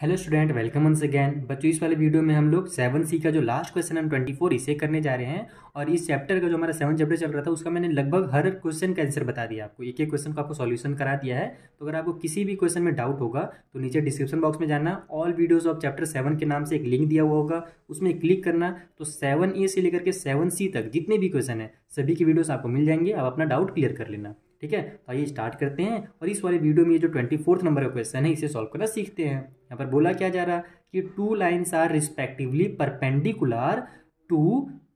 hello student welcome once again बच्चों इस वाले वीडियो में हम लोग सेवन सी का जो लास्ट क्वेश्चन हम ट्वेंटी फोर इसे करने जा रहे हैं और इस चैप्टर का जो हमारा सेवन चैप्टर चल रहा था उसका मैंने लगभग हर क्वेश्चन का आंसर बता दिया आपको एक एक क्वेश्चन का आपको सॉल्यूशन करा दिया है तो अगर आपको किसी भी क्वेश्चन में डाउट होगा तो नीचे डिस्क्रिप्शन बॉक्स में जाना all videos of chapter seven के नाम से एक लिंक दिया हुआ होगा उसमें क्लिक करना तो सेवन ए से लेकर के सेवन सी तक जितने भी क्वेश्चन है सभी की वीडियोज़ आपको मिल जाएंगे आप अपना डाउट क्लियर कर लेना ठीक है तो आइए स्टार्ट करते हैं और इस वाले वीडियो में ये जो ट्वेंटी फोर्थ नंबर का क्वेश्चन है इसे सॉल्व करना सीखते हैं यहाँ पर बोला क्या जा रहा कि two lines are respectively perpendicular to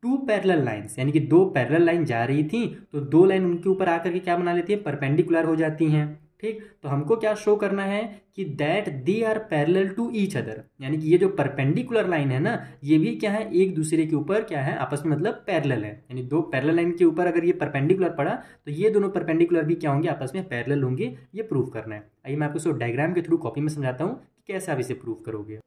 two parallel lines यानी कि दो पैरल लाइन जा रही थी तो दो लाइन उनके ऊपर आकर के क्या बना लेती है परपेंडिकुलर हो जाती हैं ठीक तो हमको क्या शो करना है कि that they are parallel to each other यानी कि ये जो परपेंडिकुलर लाइन है ना ये भी क्या है एक दूसरे के ऊपर क्या है आपस में मतलब पैरेलल है यानी दो पैरेलल लाइन के ऊपर अगर ये परपेंडिकुलर पड़ा तो ये दोनों परपेंडिकुलर भी क्या होंगे आपस में पैरेलल होंगे ये प्रूव करना है आइए मैं आपको सो डायग्राम के थ्रू कॉपी में समझाता हूँ कि कैसे आप इसे प्रूव करोगे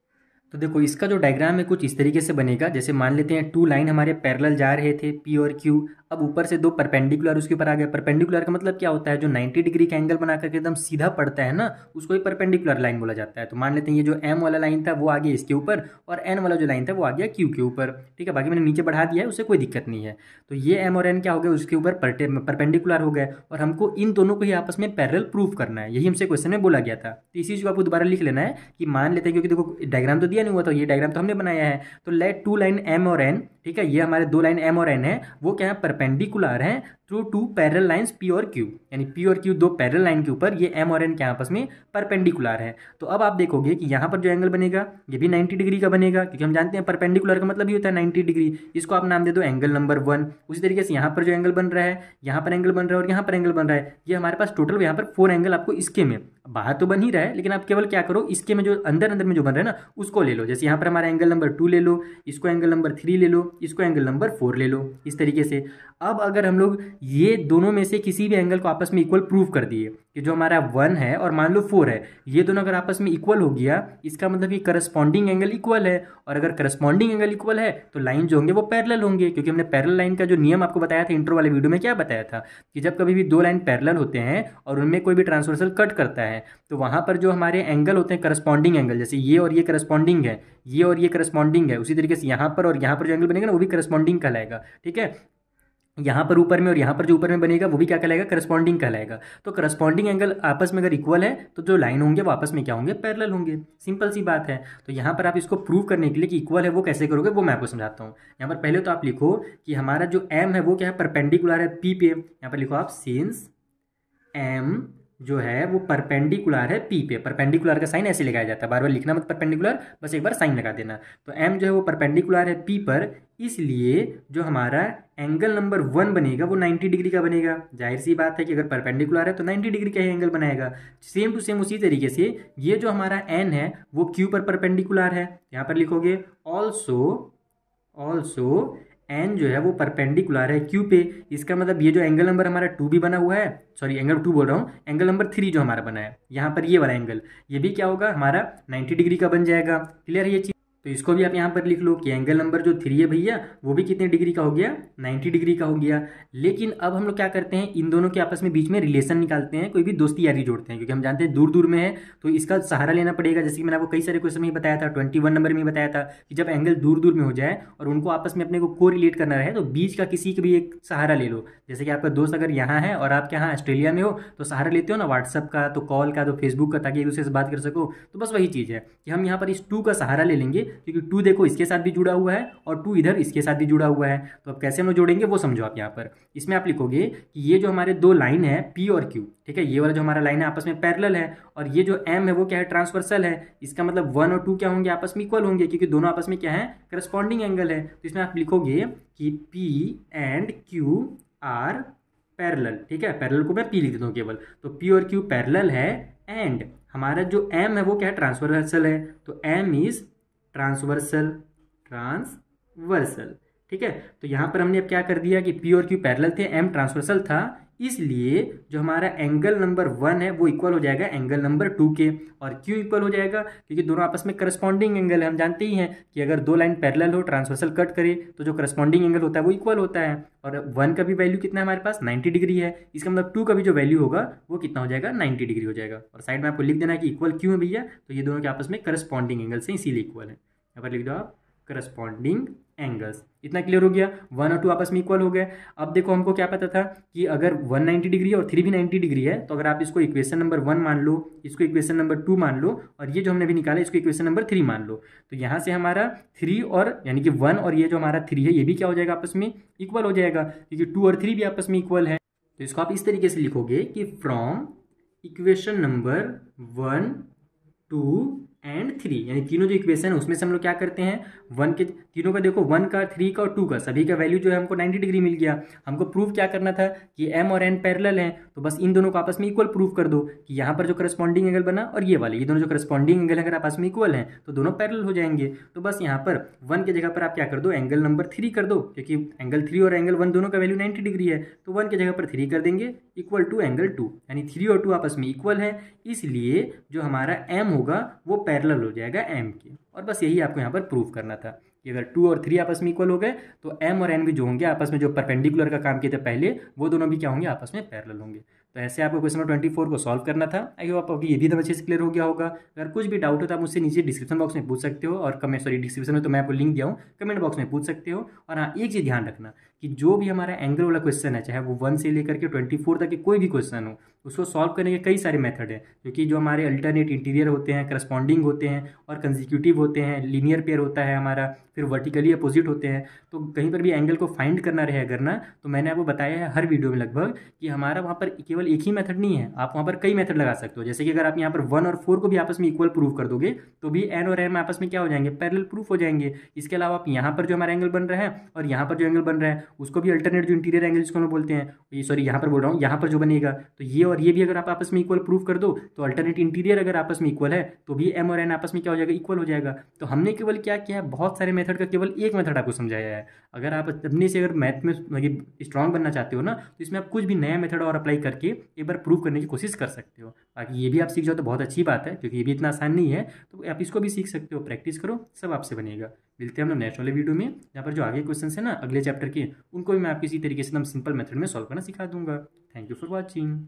तो देखो इसका जो डायग्राम है कुछ इस तरीके से बनेगा जैसे मान लेते हैं टू लाइन हमारे पैरेलल जा रहे थे पी और क्यू अब ऊपर से दो परपेंडिकुलर उसके ऊपर आ गया परपेंडिकुलर का मतलब क्या होता है जो 90 डिग्री का एंगल बना करके एकदम सीधा पड़ता है ना उसको ही परपेंडिकुलर लाइन बोला जाता है तो मान लेते हैं ये जो एम वाला लाइन था वो आ गया इसके ऊपर और एन वाला जो लाइन था वो आ गया क्यू के ऊपर ठीक है बाकी मैंने नीचे बढ़ा दिया है उससे कोई दिक्कत नहीं है तो ये एम और एन क्या हो गया उसके ऊपर परपेंडिकुलर हो गए और हमको इन दोनों को ही आपस में पैरल प्रूफ करना है यही हमसे क्वेश्चन में बोला गया था तो इसी चीज़ को आपको दोबारा लिख लेना है कि मान लेते हैं क्योंकि देखो डायग्राम तो दिया नहीं हुआ था ये डायग्राम तो हमने बनाया है तो लेट टू लाइन एम और एन ठीक है ये हमारे दो लाइन एम और एन है वो क्या है परपेंडिकुलर हैं through two parallel lines P और क्यू यानी पी और क्यू दो पैरल लाइन के ऊपर ये एम और एन के आपस में परपेंडिकुलर है तो अब आप देखोगे कि यहाँ पर जो एंगल बनेगा ये भी 90 डिग्री का बनेगा क्योंकि हम जानते हैं परपेंडिकुलर का मतलब ये होता है 90 डिग्री इसको आप नाम दे दो एंगल नंबर वन उसी तरीके से यहाँ पर जो एंगल बन रहा है यहाँ पर एंगल बन रहा है और यहाँ पर एंगल बन रहा है ये हमारे पास टोटल यहाँ पर फोर एंगल आपको इसके में बाहर तो बन ही रहा है लेकिन आप केवल क्या करो इसके में जो अंदर अंदर में जो बन रहा है ना उसको ले लो जैसे यहाँ पर हमारा एंगल नंबर टू ले लो इसको एंगल नंबर थ्री ले लो इसको एंगल नंबर फोर ले लो इस तरीके से अब अगर हम लोग ये दोनों में से किसी भी एंगल को आपस में इक्वल प्रूव कर दिए कि जो हमारा वन है और मान लो फोर है ये दोनों अगर आपस में इक्वल हो गया इसका मतलब कि करस्पॉन्डिंग एंगल इक्वल है और अगर करस्पॉन्डिंग एंगल इक्वल है तो लाइन जो होंगे वो पैरल होंगे क्योंकि हमने पैरल लाइन का जो नियम आपको बताया था इंटर वाले वीडियो में क्या बताया था कि जब कभी भी दो लाइन पैरल होते हैं और उनमें कोई भी ट्रांसवर्सल कट करता है तो वहाँ पर जो हमारे एंगल होते हैं करस्पॉन्डिंग एंगल जैसे ये और ये करस्पॉन्डिंग है ये और ये करस्पॉन्डिंग है उसी तरीके से यहाँ पर और यहाँ पर जो एंगल बनेगा ना वो भी करस्पॉन्डिंग कहलाएगा ठीक है यहाँ पर ऊपर में और यहाँ पर जो ऊपर में बनेगा वो भी क्या कहलाएगा करस्पॉन्डिंग कहलाएगा तो करस्पॉन्डिंग एंगल आपस में अगर इक्वल है तो जो लाइन होंगे वो आपस में क्या होंगे पैरेलल होंगे सिंपल सी बात है तो यहाँ पर आप इसको प्रूव करने के लिए कि इक्वल है वो कैसे करोगे वो मैं आपको समझाता हूँ यहाँ पर पहले तो आप लिखो कि हमारा जो एम है वो क्या है परपेंडिकुलर है पी पे यहाँ पर लिखो आप सेंस एम जो है वो परपेंडिकुलर है पी पे परपेंडिकुलर का साइन ऐसे लगाया जाता है बार बार लिखना मत परपेंडिकुलर बस एक बार साइन लगा देना तो एम जो है वो परपेंडिकुलर है पी पर इसलिए जो हमारा एंगल नंबर वन बनेगा वो 90 डिग्री का बनेगा जाहिर सी बात है कि अगर परपेंडिकुलर है तो 90 डिग्री का ही एंगल बनाएगा सेम टू सेम उसी तरीके से ये जो हमारा एन है वो क्यू पर परपेंडिकुलर है यहाँ पर लिखोगे ऑल्सो ऑल्सो एन जो है वो परपेंडिकुलर है क्यू पे इसका मतलब ये जो एंगल नंबर हमारा टू भी बना हुआ है सॉरी एंगल टू बोल रहा हूँ एंगल नंबर थ्री जो हमारा बना है यहाँ पर ये वाला एंगल ये भी क्या होगा हमारा नाइन्टी डिग्री का बन जाएगा क्लियर है ये चीज़ तो इसको भी आप यहाँ पर लिख लो कि एंगल नंबर जो थ्री है भैया वो भी कितने डिग्री का हो गया 90 डिग्री का हो गया लेकिन अब हम लोग क्या करते हैं इन दोनों के आपस में बीच में रिलेशन निकालते हैं कोई भी दोस्ती यारी जोड़ते हैं क्योंकि हम जानते हैं दूर दूर में है तो इसका सहारा लेना पड़ेगा जैसे कि मैंने आपको कई सारे क्वेश्चन में बताया था ट्वेंटी नंबर में बताया था कि जब एंगल दूर दूर में हो जाए और उनको आपस में अपने को को रिलेट करना रहे तो बीच का किसी का भी एक सहारा ले लो जैसे कि आपका दोस्त अगर यहाँ है और आपके यहाँ ऑस्ट्रेलिया में हो तो सहारा लेते हो ना व्हाट्सअप का तो कॉल का तो फेसबुक का ताकि एक दूसरे से बात कर सको तो बस वही चीज़ है कि हम यहाँ पर इस टू का सहारा ले लेंगे क्योंकि टू देखो इसके साथ भी जुड़ा हुआ है और टू इधर इसके साथ भी जुड़ा हुआ है तो अब कैसे हम लोग जोड़ेंगे वो समझो आप यहाँ पर इसमें आप लिखोगे कि ये जो हमारे दो लाइन है पी और क्यू ठीक है ये वाला जो हमारा लाइन है आपस में पैरल है और ये जो एम है वो क्या है ट्रांसवर्सल है इसका मतलब वन और टू क्या होंगे आपस में इक्वल होंगे क्योंकि दोनों आपस में क्या है करस्पॉन्डिंग एंगल है तो इसमें आप लिखोगे कि P and Q are parallel ठीक है पैरल को मैं पी लिख देता हूँ केवल तो पी और क्यू पैरल है एंड हमारा जो एम है वो क्या है ट्रांसवर्सल है तो एम इज ट्रांसवर्सल ट्रांसवर्सल ठीक है तो यहां पर हमने अब क्या कर दिया कि पी और क्यू पैरेलल थे एम ट्रांसवर्सल था इसलिए जो हमारा एंगल नंबर वन है वो इक्वल हो जाएगा एंगल नंबर टू के और क्यों इक्वल हो जाएगा क्योंकि दोनों आपस में करस्पॉन्डिंग एंगल है हम जानते ही हैं कि अगर दो लाइन पैरेलल हो ट्रांसवर्सल कट करे तो जो करस्पॉन्डिंग एंगल होता है वो इक्वल होता है और वन का भी वैल्यू कितना है हमारे पास नाइन्टी डिग्री है इसका मतलब टू का भी जो वैल्यू होगा वो कितना हो जाएगा नाइन्टी डिग्री हो जाएगा और साइड में आपको लिख देना है कि इक्वल क्यों है भैया तो ये दोनों के आपस में करस्पॉन्डिंग एंगल से इसीलिए इक्वल है यहाँ पर लिख दो आप करस्पॉन्डिंग एंगल्स इतना क्लियर हो गया वन और टू आपस में इक्वल हो गए अब देखो हमको क्या पता था कि अगर वन नाइन्टी डिग्री और थ्री भी नाइन्टी डिग्री है तो अगर आप इसको इक्वेशन नंबर वन मान लो इसको इक्वेशन नंबर टू मान लो और ये जो हमने अभी निकाला इसको इक्वेशन नंबर थ्री मान लो तो यहाँ से हमारा थ्री और यानी कि वन और ये जो हमारा थ्री है ये भी क्या हो जाएगा आपस में इक्वल हो जाएगा क्योंकि टू और थ्री भी आपस में इक्वल है तो इसको आप इस तरीके से लिखोगे कि from equation number one two and three यानी तीनों जो इक्वेशन है उसमें से हम लोग क्या करते हैं वन के तीनों का देखो वन का थ्री का और टू का सभी का वैल्यू जो है हमको नाइन्टी डिग्री मिल गया हमको प्रूव क्या करना था कि एम और एन पैरेलल हैं तो बस इन दोनों को आपस में इक्वल प्रूव कर दो कि यहाँ पर जो करस्पॉन्डिंग एंगल बना और ये वाले ये दोनों जो करस्पॉन्डिंग एंगल अगर आपस में इक्वल हैं तो दोनों पैरल हो जाएंगे तो बस यहाँ पर वन के जगह पर आप क्या कर दो एंगल नंबर थ्री कर दो क्योंकि एंगल थ्री और एंगल वन दोनों का वैल्यू नाइन्टी डिग्री है तो वन के जगह पर थ्री कर देंगे इक्वल टू एंगल टू यानी थ्री और टू आपस में इक्वल है इसलिए जो हमारा एम होगा वो पैरेलल हो जाएगा एम के और बस यही आपको यहाँ पर प्रूव करना था कि अगर टू और थ्री आपस में इक्वल हो गए तो एम और एन भी जो होंगे आपस में जो परपेंडिकुलर का काम किए थे पहले वो दोनों भी क्या होंगे आपस में पैरेलल होंगे तो ऐसे आपको क्वेश्चन नंबर ट्वेंटी फोर को सॉल्व करना था आई होप आपको ये भी एकदम अच्छे से क्लियर हो गया होगा अगर कुछ भी डाउट हो तो आप मुझसे नीचे डिस्क्रिप्शन बॉक्स में पूछ सकते हो और कमेंट सॉरी डिस्क्रिप्शन में तो मैं आपको लिंक दिया हूँ कमेंट बॉक्स में पूछ सकते हो और हाँ एक चीज़ ध्यान रखना कि जो भी हमारा एंगल वाला क्वेश्चन है चाहे वो वन से लेकर के ट्वेंटी फोर तक के कोई भी क्वेश्चन हो उसको सॉल्व करने के कई सारे मेथड हैं क्योंकि जो हमारे अल्टरनेट इंटीरियर होते हैं करस्पॉन्डिंग होते हैं और कंजिक्यूटिव होते हैं लीनियर पेयर होता है हमारा फिर वर्टिकली अपोजिट होते हैं तो कहीं पर भी एंगल को फाइंड करना रहे अगर ना तो मैंने आपको बताया है हर वीडियो में लगभग कि हमारा वहाँ पर केवल एक ही मेथड नहीं है आप वहाँ पर कई मेथड लगा सकते हो जैसे कि अगर आप यहाँ पर वन और फोर को भी आपस में इक्वल प्रूव कर दोगे तो भी एन और एम आपस में क्या हो जाएंगे पैरल प्रूफ हो जाएंगे इसके अलावा आप यहाँ पर जो हमारा एंगल बन रहा है और यहाँ पर जो एंगल बन रहा है उसको भी अल्टरनेट जो इंटीरियर एंगल जिसको हम बोलते हैं ये सॉरी यहाँ पर बोल रहा हूँ यहाँ पर जो बनेगा तो ये और ये भी अगर आप आपस में इक्वल प्रूव कर दो तो अल्टरनेट इंटीरियर अगर आपस में इक्वल है तो भी एम और एन आपस में क्या हो जाएगा इक्वल हो जाएगा तो हमने केवल क्या किया है बहुत सारे मेथड का केवल एक मेथड आपको समझाया है अगर आप अपने से अगर मैथ में स्ट्रॉन्ग मतलब बनना चाहते हो ना तो इसमें आप कुछ भी नया मेथड और अप्लाई करके एक बार प्रूव करने की कोशिश कर सकते हो बाकी ये भी आप सीख जाओ तो बहुत अच्छी बात है क्योंकि ये भी इतना आसान नहीं है तो आप इसको भी सीख सकते हो प्रैक्टिस करो सब आपसे बनेगा मिलते हैं हम लोग नेक्स्ट वाले वीडियो में यहाँ पर जो आगे क्वेश्चन है ना अगले चैप्टर के उनको भी मैं आपको इसी तरीके से एकदम सिंपल मेथड में सॉल्व करना सिखा दूंगा थैंक यू फॉर वॉचिंग